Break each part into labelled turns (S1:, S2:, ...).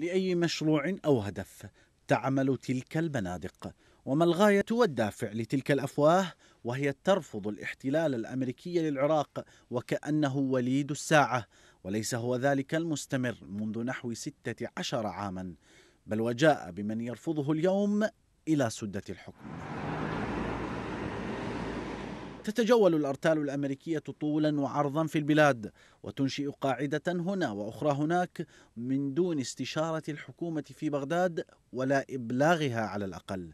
S1: لأي مشروع أو هدف تعمل تلك البنادق وما الغاية والدافع لتلك الأفواه وهي ترفض الاحتلال الأمريكي للعراق وكأنه وليد الساعة وليس هو ذلك المستمر منذ نحو ستة عشر عاما بل وجاء بمن يرفضه اليوم إلى سدة الحكم تتجول الأرتال الأمريكية طولا وعرضا في البلاد وتنشئ قاعدة هنا وأخرى هناك من دون استشارة الحكومة في بغداد ولا إبلاغها على الأقل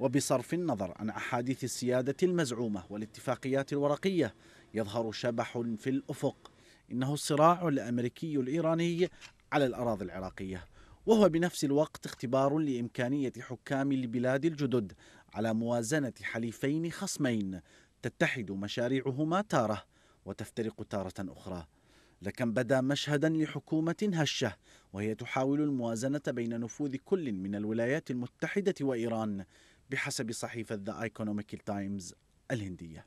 S1: وبصرف النظر عن أحاديث السيادة المزعومة والاتفاقيات الورقية يظهر شبح في الأفق إنه الصراع الأمريكي الإيراني على الأراضي العراقية وهو بنفس الوقت اختبار لإمكانية حكام البلاد الجدد على موازنة حليفين خصمين تتحد مشاريعهما تارة وتفترق تارة أخرى لكن بدا مشهدا لحكومة هشة وهي تحاول الموازنة بين نفوذ كل من الولايات المتحدة وإيران بحسب صحيفة ذا Economic تايمز الهندية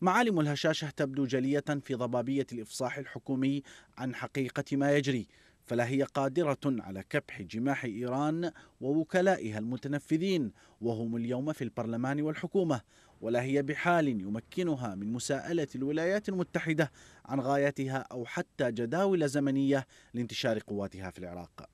S1: معالم الهشاشة تبدو جلية في ضبابية الإفصاح الحكومي عن حقيقة ما يجري فلا هي قادرة على كبح جماح إيران ووكلائها المتنفذين وهم اليوم في البرلمان والحكومة ولا هي بحال يمكنها من مساءلة الولايات المتحدة عن غايتها أو حتى جداول زمنية لانتشار قواتها في العراق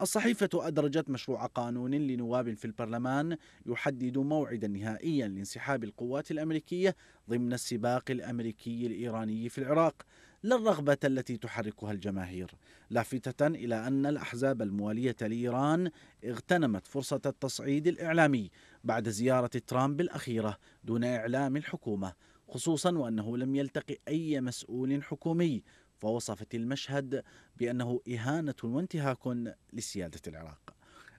S1: الصحيفة أدرجت مشروع قانون لنواب في البرلمان يحدد موعدا نهائيا لانسحاب القوات الأمريكية ضمن السباق الأمريكي الإيراني في العراق لا الرغبة التي تحركها الجماهير لافتة إلى أن الأحزاب الموالية لإيران اغتنمت فرصة التصعيد الإعلامي بعد زيارة ترامب الأخيرة دون إعلام الحكومة خصوصا وأنه لم يلتقي أي مسؤول حكومي فوصفت المشهد بأنه إهانة وانتهاك لسيادة العراق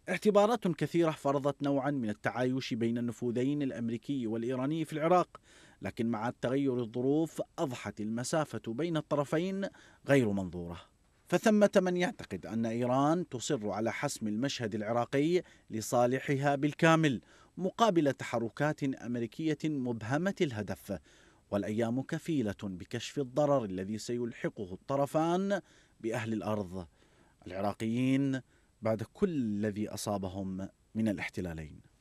S1: اعتبارات كثيرة فرضت نوعا من التعايش بين النفوذين الأمريكي والإيراني في العراق لكن مع تغير الظروف أضحت المسافة بين الطرفين غير منظورة فثمة من يعتقد أن إيران تصر على حسم المشهد العراقي لصالحها بالكامل مقابل تحركات أمريكية مبهمة الهدف والأيام كفيلة بكشف الضرر الذي سيلحقه الطرفان بأهل الأرض العراقيين بعد كل الذي اصابهم من الاحتلالين